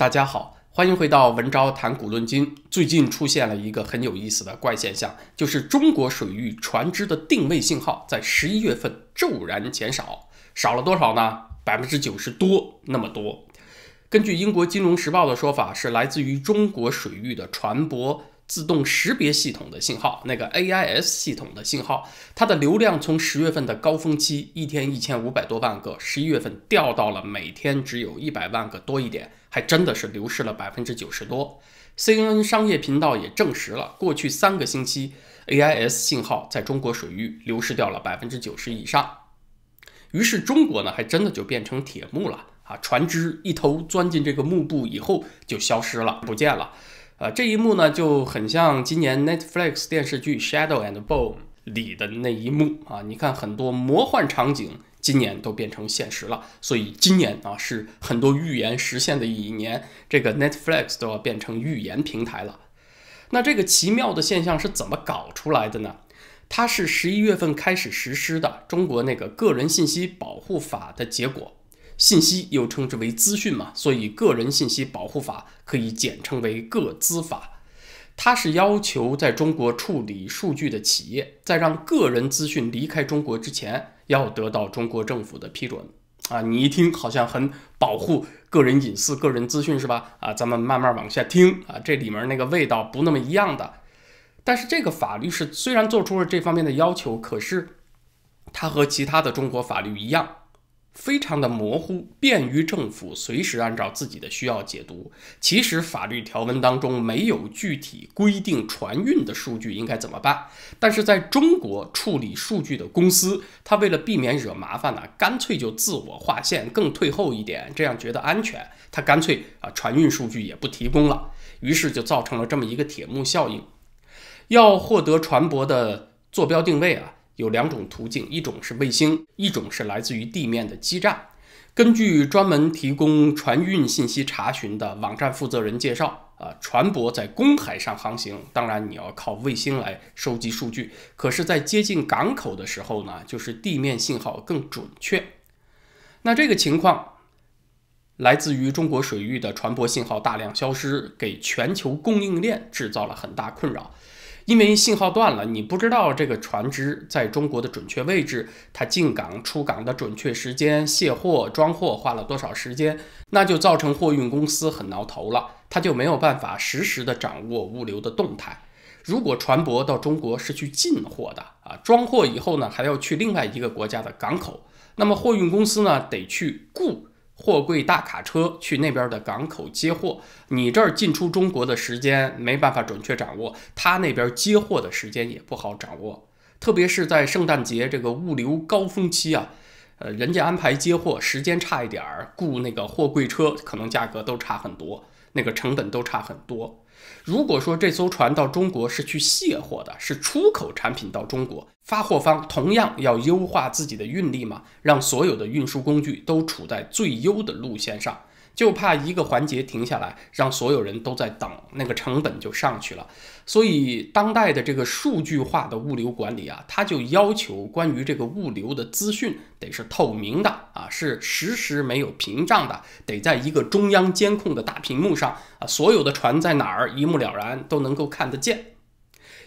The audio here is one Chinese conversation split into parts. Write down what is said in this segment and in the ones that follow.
大家好，欢迎回到文昭谈古论今。最近出现了一个很有意思的怪现象，就是中国水域船只的定位信号在十一月份骤然减少，少了多少呢？百分之九十多那么多。根据英国金融时报的说法，是来自于中国水域的船舶。自动识别系统的信号，那个 AIS 系统的信号，它的流量从十月份的高峰期一天一千五百多万个，十一月份掉到了每天只有一百万个多一点，还真的是流失了百分之九十多。CNN 商业频道也证实了，过去三个星期 AIS 信号在中国水域流失掉了百分之九十以上。于是中国呢，还真的就变成铁幕了啊！船只一头钻进这个幕布以后就消失了，不见了。啊，这一幕呢就很像今年 Netflix 电视剧《Shadow and Bone》里的那一幕啊！你看，很多魔幻场景今年都变成现实了，所以今年啊是很多预言实现的一年。这个 Netflix 都要变成预言平台了。那这个奇妙的现象是怎么搞出来的呢？它是十一月份开始实施的中国那个个人信息保护法的结果。信息又称之为资讯嘛，所以《个人信息保护法》可以简称为“个资法”。它是要求在中国处理数据的企业，在让个人资讯离开中国之前，要得到中国政府的批准。啊，你一听好像很保护个人隐私、个人资讯是吧？啊，咱们慢慢往下听啊，这里面那个味道不那么一样的。但是这个法律是虽然做出了这方面的要求，可是它和其他的中国法律一样。非常的模糊，便于政府随时按照自己的需要解读。其实法律条文当中没有具体规定船运的数据应该怎么办，但是在中国处理数据的公司，他为了避免惹麻烦呢，干脆就自我划线，更退后一点，这样觉得安全。他干脆啊，船运数据也不提供了，于是就造成了这么一个铁幕效应。要获得船舶的坐标定位啊。有两种途径，一种是卫星，一种是来自于地面的基站。根据专门提供船运信息查询的网站负责人介绍，啊，船舶在公海上航行，当然你要靠卫星来收集数据。可是，在接近港口的时候呢，就是地面信号更准确。那这个情况，来自于中国水域的船舶信号大量消失，给全球供应链制造了很大困扰。因为信号断了，你不知道这个船只在中国的准确位置，它进港、出港的准确时间，卸货、装货花了多少时间，那就造成货运公司很挠头了，他就没有办法实时的掌握物流的动态。如果船舶到中国是去进货的啊，装货以后呢，还要去另外一个国家的港口，那么货运公司呢，得去雇。货柜大卡车去那边的港口接货，你这儿进出中国的时间没办法准确掌握，他那边接货的时间也不好掌握，特别是在圣诞节这个物流高峰期啊，呃，人家安排接货时间差一点儿，雇那个货柜车可能价格都差很多，那个成本都差很多。如果说这艘船到中国是去卸货的，是出口产品到中国，发货方同样要优化自己的运力嘛，让所有的运输工具都处在最优的路线上。就怕一个环节停下来，让所有人都在等，那个成本就上去了。所以，当代的这个数据化的物流管理啊，它就要求关于这个物流的资讯得是透明的啊，是实时没有屏障的，得在一个中央监控的大屏幕上啊，所有的船在哪儿一目了然，都能够看得见。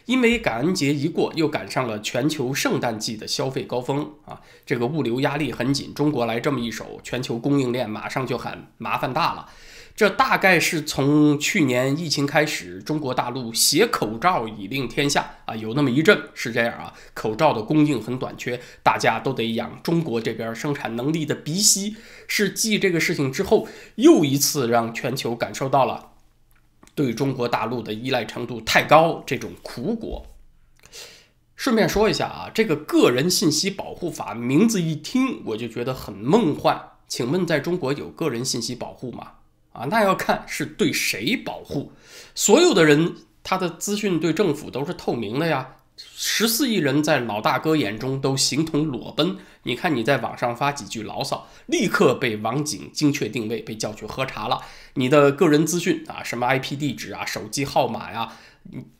因为感恩节一过，又赶上了全球圣诞季的消费高峰啊，这个物流压力很紧。中国来这么一手，全球供应链马上就喊麻烦大了。这大概是从去年疫情开始，中国大陆携口罩以令天下啊，有那么一阵是这样啊，口罩的供应很短缺，大家都得养中国这边生产能力的鼻息。是继这个事情之后，又一次让全球感受到了。对中国大陆的依赖程度太高，这种苦果。顺便说一下啊，这个《个人信息保护法》名字一听我就觉得很梦幻。请问，在中国有个人信息保护吗？啊，那要看是对谁保护。所有的人，他的资讯对政府都是透明的呀。十四亿人在老大哥眼中都形同裸奔。你看，你在网上发几句牢骚，立刻被网警精确定位，被叫去喝茶了。你的个人资讯啊，什么 IP 地址啊、手机号码呀，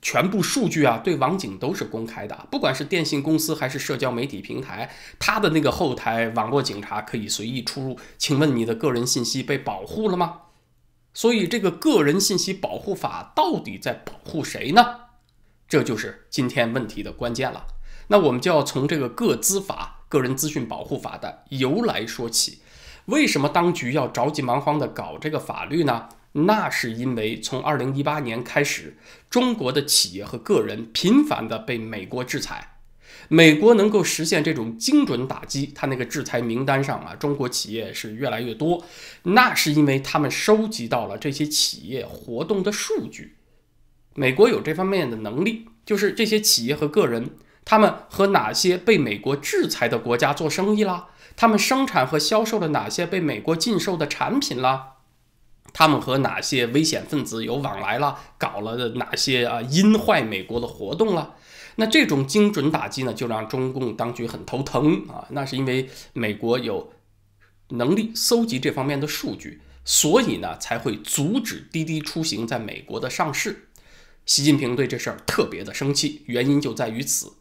全部数据啊，对网警都是公开的。不管是电信公司还是社交媒体平台，他的那个后台网络警察可以随意出入。请问你的个人信息被保护了吗？所以，这个个人信息保护法到底在保护谁呢？这就是今天问题的关键了。那我们就要从这个《个资法》《个人资讯保护法》的由来说起。为什么当局要着急忙慌的搞这个法律呢？那是因为从二零一八年开始，中国的企业和个人频繁的被美国制裁。美国能够实现这种精准打击，它那个制裁名单上啊，中国企业是越来越多。那是因为他们收集到了这些企业活动的数据。美国有这方面的能力，就是这些企业和个人，他们和哪些被美国制裁的国家做生意啦？他们生产和销售了哪些被美国禁售的产品啦？他们和哪些危险分子有往来啦？搞了哪些啊阴坏美国的活动啦？那这种精准打击呢，就让中共当局很头疼啊！那是因为美国有能力搜集这方面的数据，所以呢才会阻止滴滴出行在美国的上市。习近平对这事儿特别的生气，原因就在于此。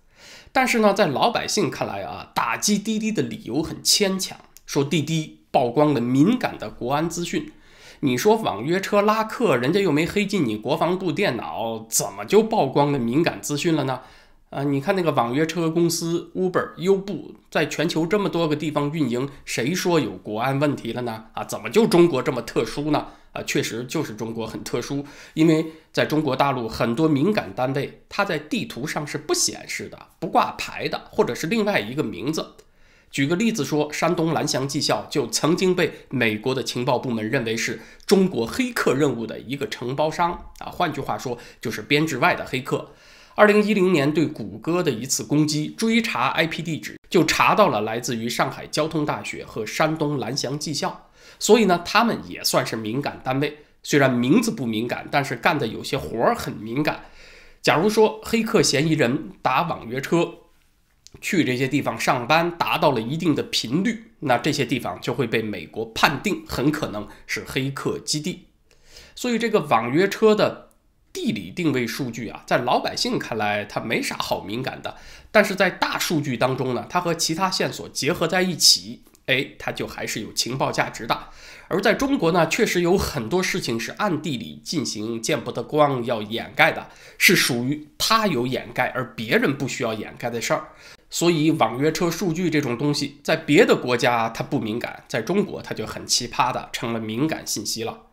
但是呢，在老百姓看来啊，打击滴滴的理由很牵强，说滴滴曝光了敏感的国安资讯。你说网约车拉客，人家又没黑进你国防部电脑，怎么就曝光了敏感资讯了呢？啊，你看那个网约车公司 Uber 优步，在全球这么多个地方运营，谁说有国安问题了呢？啊，怎么就中国这么特殊呢？啊，确实就是中国很特殊，因为在中国大陆很多敏感单位，它在地图上是不显示的、不挂牌的，或者是另外一个名字。举个例子说，山东蓝翔技校就曾经被美国的情报部门认为是中国黑客任务的一个承包商啊，换句话说就是编制外的黑客。二零一零年对谷歌的一次攻击，追查 IP 地址就查到了来自于上海交通大学和山东蓝翔技校。所以呢，他们也算是敏感单位，虽然名字不敏感，但是干的有些活儿很敏感。假如说黑客嫌疑人打网约车去这些地方上班，达到了一定的频率，那这些地方就会被美国判定很可能是黑客基地。所以这个网约车的地理定位数据啊，在老百姓看来它没啥好敏感的，但是在大数据当中呢，它和其他线索结合在一起。哎，它就还是有情报价值的。而在中国呢，确实有很多事情是暗地里进行、见不得光、要掩盖的，是属于他有掩盖而别人不需要掩盖的事儿。所以，网约车数据这种东西，在别的国家它不敏感，在中国它就很奇葩的成了敏感信息了。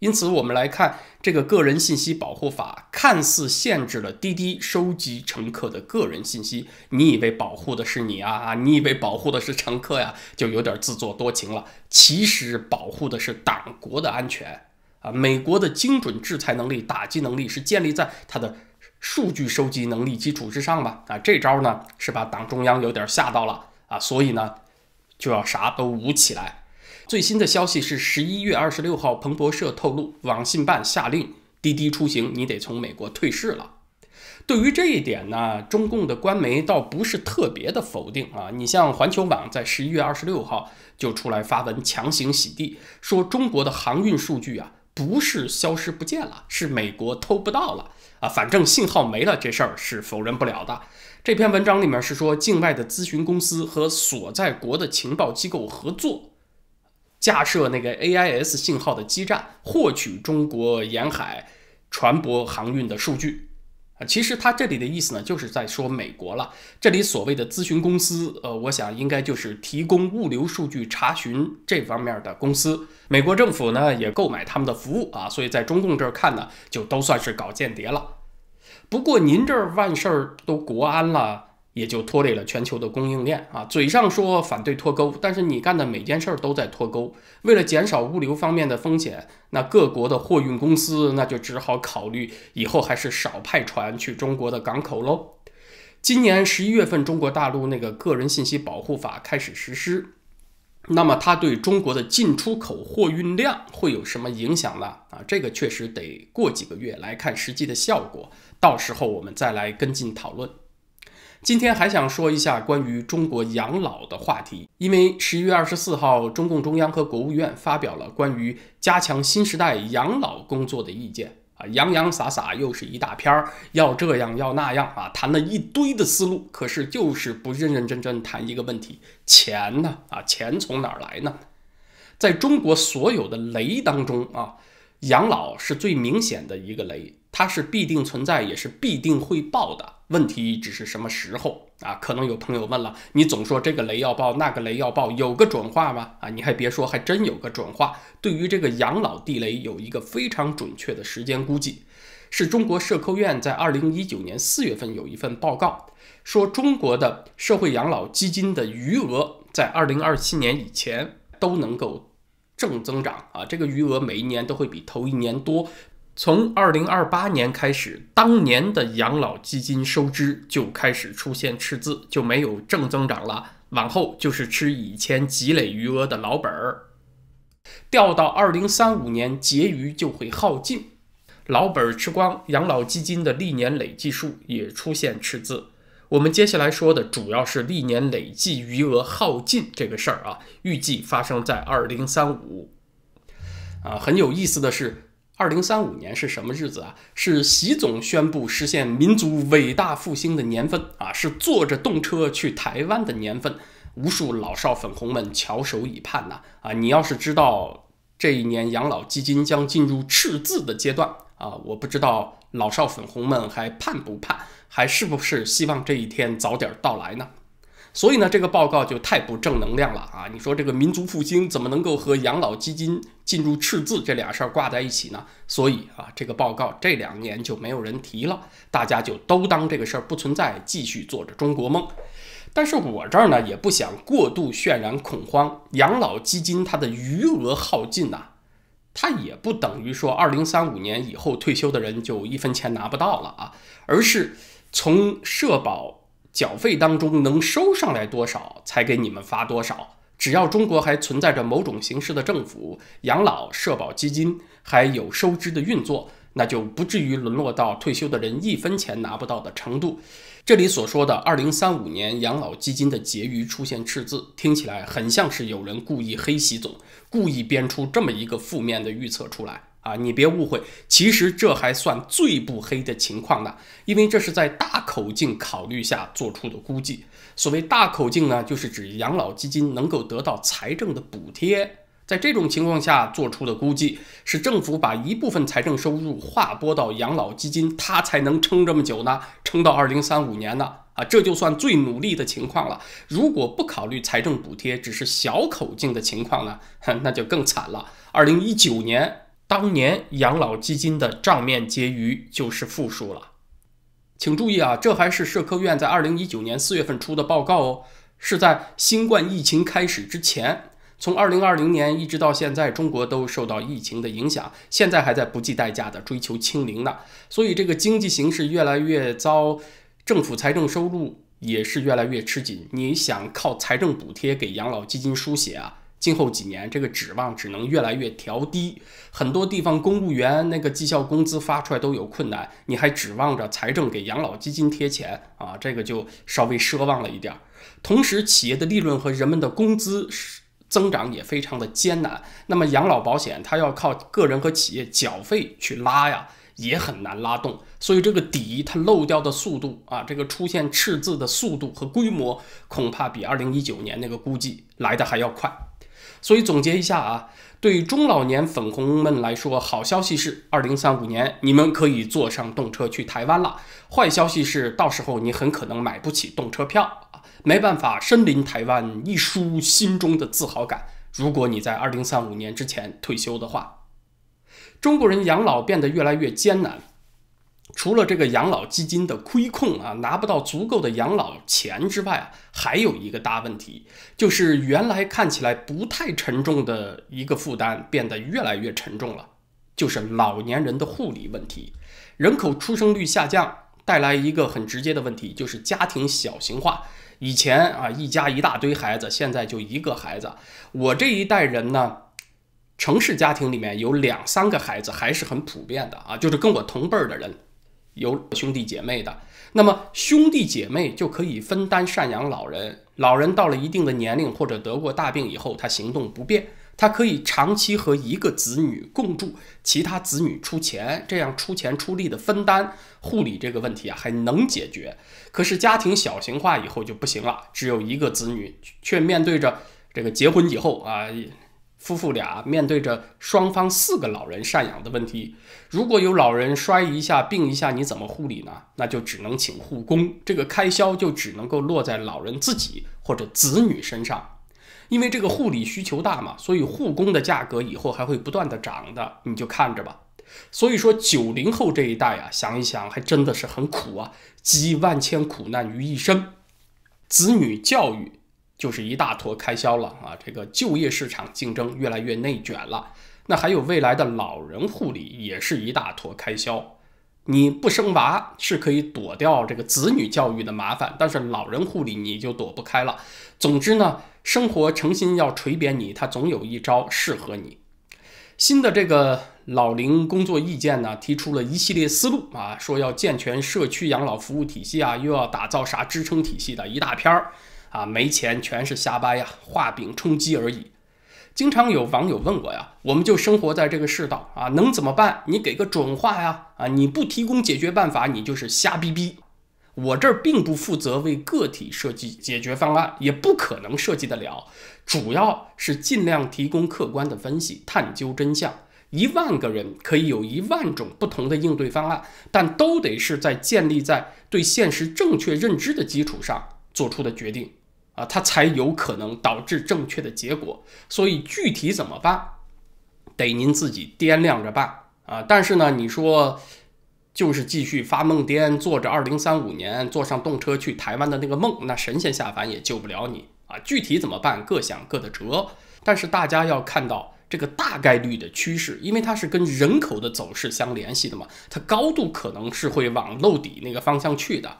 因此，我们来看这个《个人信息保护法》，看似限制了滴滴收集乘客的个人信息。你以为保护的是你啊？你以为保护的是乘客呀？就有点自作多情了。其实保护的是党国的安全啊！美国的精准制裁能力、打击能力是建立在它的数据收集能力基础之上吧？啊，这招呢是把党中央有点吓到了啊！所以呢，就要啥都捂起来。最新的消息是，十一月二十六号，彭博社透露，网信办下令滴滴出行，你得从美国退市了。对于这一点呢，中共的官媒倒不是特别的否定啊。你像环球网在十一月二十六号就出来发文强行洗地，说中国的航运数据啊不是消失不见了，是美国偷不到了啊。反正信号没了，这事儿是否认不了的。这篇文章里面是说，境外的咨询公司和所在国的情报机构合作。架设那个 AIS 信号的基站，获取中国沿海船舶航运的数据啊，其实他这里的意思呢，就是在说美国了。这里所谓的咨询公司，呃，我想应该就是提供物流数据查询这方面的公司。美国政府呢，也购买他们的服务啊，所以在中共这儿看呢，就都算是搞间谍了。不过您这儿万事儿都国安了。也就拖累了全球的供应链啊！嘴上说反对脱钩，但是你干的每件事儿都在脱钩。为了减少物流方面的风险，那各国的货运公司那就只好考虑以后还是少派船去中国的港口喽。今年十一月份，中国大陆那个个人信息保护法开始实施，那么它对中国的进出口货运量会有什么影响呢？啊，这个确实得过几个月来看实际的效果，到时候我们再来跟进讨论。今天还想说一下关于中国养老的话题，因为十一月二十四号，中共中央和国务院发表了关于加强新时代养老工作的意见啊，洋洋洒洒又是一大片儿，要这样要那样啊，谈了一堆的思路，可是就是不认认真真谈一个问题，钱呢？啊，钱从哪儿来呢？在中国所有的雷当中啊，养老是最明显的一个雷，它是必定存在，也是必定会爆的。问题只是什么时候啊？可能有朋友问了，你总说这个雷要爆，那个雷要爆，有个准话吗？啊，你还别说，还真有个准话。对于这个养老地雷，有一个非常准确的时间估计，是中国社科院在二零一九年四月份有一份报告，说中国的社会养老基金的余额在二零二七年以前都能够正增长啊，这个余额每一年都会比头一年多。从二零二八年开始，当年的养老基金收支就开始出现赤字，就没有正增长了。往后就是吃以前积累余额的老本儿，掉到二零三五年结余就会耗尽，老本儿吃光，养老基金的历年累计数也出现赤字。我们接下来说的主要是历年累计余额耗尽这个事儿啊，预计发生在二零三五。啊，很有意思的是。二零三五年是什么日子啊？是习总宣布实现民族伟大复兴的年份啊！是坐着动车去台湾的年份，无数老少粉红们翘首以盼呐！啊，你要是知道这一年养老基金将进入赤字的阶段啊，我不知道老少粉红们还盼不盼，还是不是希望这一天早点到来呢？所以呢，这个报告就太不正能量了啊！你说这个民族复兴怎么能够和养老基金进入赤字这俩事儿挂在一起呢？所以啊，这个报告这两年就没有人提了，大家就都当这个事儿不存在，继续做着中国梦。但是我这儿呢，也不想过度渲染恐慌，养老基金它的余额耗尽呐，它也不等于说二零三五年以后退休的人就一分钱拿不到了啊，而是从社保。缴费当中能收上来多少，才给你们发多少。只要中国还存在着某种形式的政府养老社保基金，还有收支的运作，那就不至于沦落到退休的人一分钱拿不到的程度。这里所说的二零三五年养老基金的结余出现赤字，听起来很像是有人故意黑习总，故意编出这么一个负面的预测出来。啊，你别误会，其实这还算最不黑的情况呢，因为这是在大口径考虑下做出的估计。所谓大口径呢，就是指养老基金能够得到财政的补贴，在这种情况下做出的估计，是政府把一部分财政收入划拨到养老基金，它才能撑这么久呢，撑到二零三五年呢。啊，这就算最努力的情况了。如果不考虑财政补贴，只是小口径的情况呢，那就更惨了。二零一九年。当年养老基金的账面结余就是负数了，请注意啊，这还是社科院在二零一九年四月份出的报告哦，是在新冠疫情开始之前。从二零二零年一直到现在，中国都受到疫情的影响，现在还在不计代价的追求清零呢。所以这个经济形势越来越糟，政府财政收入也是越来越吃紧。你想靠财政补贴给养老基金输血啊？今后几年，这个指望只能越来越调低。很多地方公务员那个绩效工资发出来都有困难，你还指望着财政给养老基金贴钱啊？这个就稍微奢望了一点儿。同时，企业的利润和人们的工资增长也非常的艰难。那么，养老保险它要靠个人和企业缴费去拉呀，也很难拉动。所以，这个底它漏掉的速度啊，这个出现赤字的速度和规模，恐怕比二零一九年那个估计来的还要快。所以总结一下啊，对中老年粉红们来说，好消息是二零三五年你们可以坐上动车去台湾了；坏消息是到时候你很可能买不起动车票没办法身临台湾一抒心中的自豪感。如果你在二零三五年之前退休的话，中国人养老变得越来越艰难。除了这个养老基金的亏空啊，拿不到足够的养老钱之外啊，还有一个大问题，就是原来看起来不太沉重的一个负担，变得越来越沉重了，就是老年人的护理问题。人口出生率下降带来一个很直接的问题，就是家庭小型化。以前啊，一家一大堆孩子，现在就一个孩子。我这一代人呢，城市家庭里面有两三个孩子还是很普遍的啊，就是跟我同辈儿的人。有兄弟姐妹的，那么兄弟姐妹就可以分担赡养老人。老人到了一定的年龄或者得过大病以后，他行动不便，他可以长期和一个子女共住，其他子女出钱，这样出钱出力的分担护理这个问题啊，还能解决。可是家庭小型化以后就不行了，只有一个子女，却面对着这个结婚以后啊。夫妇俩面对着双方四个老人赡养的问题，如果有老人摔一下、病一下，你怎么护理呢？那就只能请护工，这个开销就只能够落在老人自己或者子女身上，因为这个护理需求大嘛，所以护工的价格以后还会不断的涨的，你就看着吧。所以说，九零后这一代啊，想一想还真的是很苦啊，集万千苦难于一身，子女教育。就是一大坨开销了啊！这个就业市场竞争越来越内卷了，那还有未来的老人护理也是一大坨开销。你不生娃是可以躲掉这个子女教育的麻烦，但是老人护理你就躲不开了。总之呢，生活诚心要锤扁你，他总有一招适合你。新的这个老龄工作意见呢，提出了一系列思路啊，说要健全社区养老服务体系啊，又要打造啥支撑体系的一大片儿。啊，没钱全是瞎掰呀，画饼充饥而已。经常有网友问我呀，我们就生活在这个世道啊，能怎么办？你给个准话呀！啊，你不提供解决办法，你就是瞎逼逼。我这儿并不负责为个体设计解决方案，也不可能设计得了，主要是尽量提供客观的分析，探究真相。一万个人可以有一万种不同的应对方案，但都得是在建立在对现实正确认知的基础上做出的决定。啊，它才有可能导致正确的结果。所以具体怎么办，得您自己掂量着办啊。但是呢，你说就是继续发梦癫，坐着二零三五年坐上动车去台湾的那个梦，那神仙下凡也救不了你啊。具体怎么办，各想各的辙。但是大家要看到这个大概率的趋势，因为它是跟人口的走势相联系的嘛，它高度可能是会往露底那个方向去的。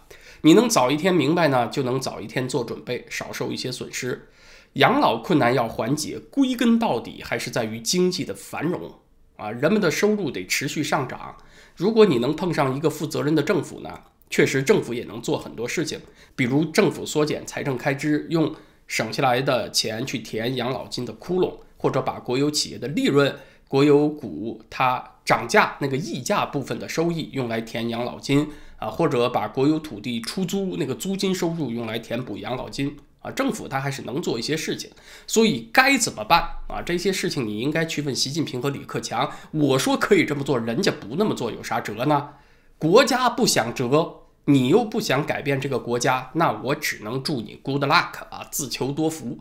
你能早一天明白呢，就能早一天做准备，少受一些损失。养老困难要缓解，归根到底还是在于经济的繁荣啊，人们的收入得持续上涨。如果你能碰上一个负责任的政府呢，确实政府也能做很多事情，比如政府缩减财政开支，用省下来的钱去填养老金的窟窿，或者把国有企业的利润、国有股它涨价那个溢价部分的收益用来填养老金。啊，或者把国有土地出租那个租金收入用来填补养老金啊，政府它还是能做一些事情。所以该怎么办啊？这些事情你应该去问习近平和李克强。我说可以这么做，人家不那么做，有啥辙呢？国家不想辙，你又不想改变这个国家，那我只能祝你 good luck 啊，自求多福。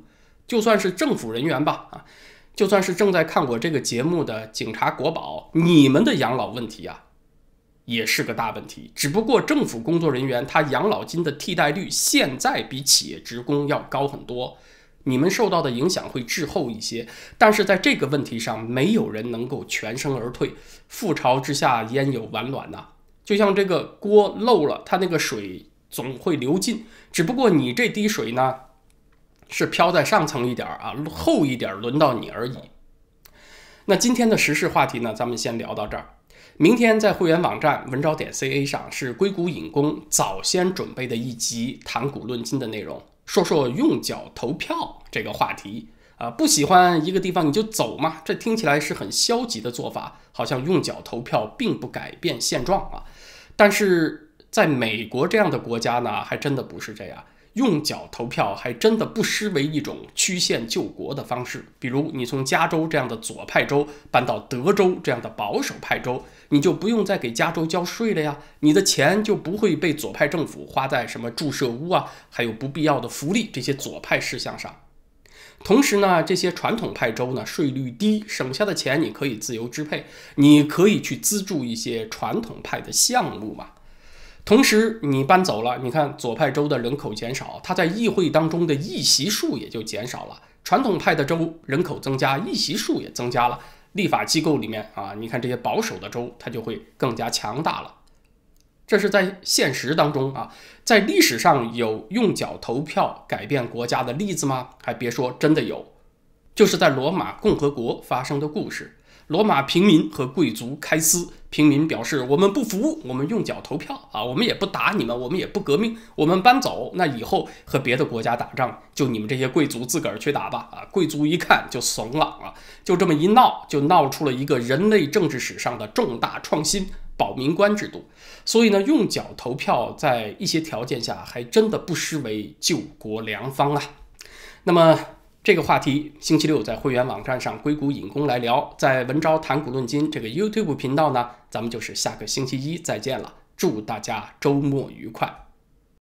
就算是政府人员吧，啊，就算是正在看我这个节目的警察国宝，你们的养老问题啊。也是个大问题，只不过政府工作人员他养老金的替代率现在比企业职工要高很多，你们受到的影响会滞后一些。但是在这个问题上，没有人能够全身而退。覆巢之下焉有完卵呢？就像这个锅漏了，它那个水总会流进，只不过你这滴水呢是飘在上层一点啊，厚一点，轮到你而已。那今天的时事话题呢，咱们先聊到这儿。明天在会员网站文昭点 ca 上是硅谷引工早先准备的一集谈股论金的内容，说说用脚投票这个话题啊，不喜欢一个地方你就走嘛，这听起来是很消极的做法，好像用脚投票并不改变现状啊。但是在美国这样的国家呢，还真的不是这样。用脚投票还真的不失为一种曲线救国的方式。比如，你从加州这样的左派州搬到德州这样的保守派州，你就不用再给加州交税了呀。你的钱就不会被左派政府花在什么注射屋啊，还有不必要的福利这些左派事项上。同时呢，这些传统派州呢，税率低，省下的钱你可以自由支配，你可以去资助一些传统派的项目嘛。同时，你搬走了，你看左派州的人口减少，他在议会当中的议席数也就减少了。传统派的州人口增加，议席数也增加了。立法机构里面啊，你看这些保守的州，它就会更加强大了。这是在现实当中啊，在历史上有用脚投票改变国家的例子吗？还别说，真的有，就是在罗马共和国发生的故事。罗马平民和贵族开撕，平民表示我们不服，我们用脚投票啊，我们也不打你们，我们也不革命，我们搬走。那以后和别的国家打仗，就你们这些贵族自个儿去打吧啊！贵族一看就怂了啊，就这么一闹，就闹出了一个人类政治史上的重大创新——保民官制度。所以呢，用脚投票在一些条件下还真的不失为救国良方啊。那么。这个话题，星期六在会员网站上《硅谷引工》来聊，在“文昭谈股论金”这个 YouTube 频道呢，咱们就是下个星期一再见了。祝大家周末愉快！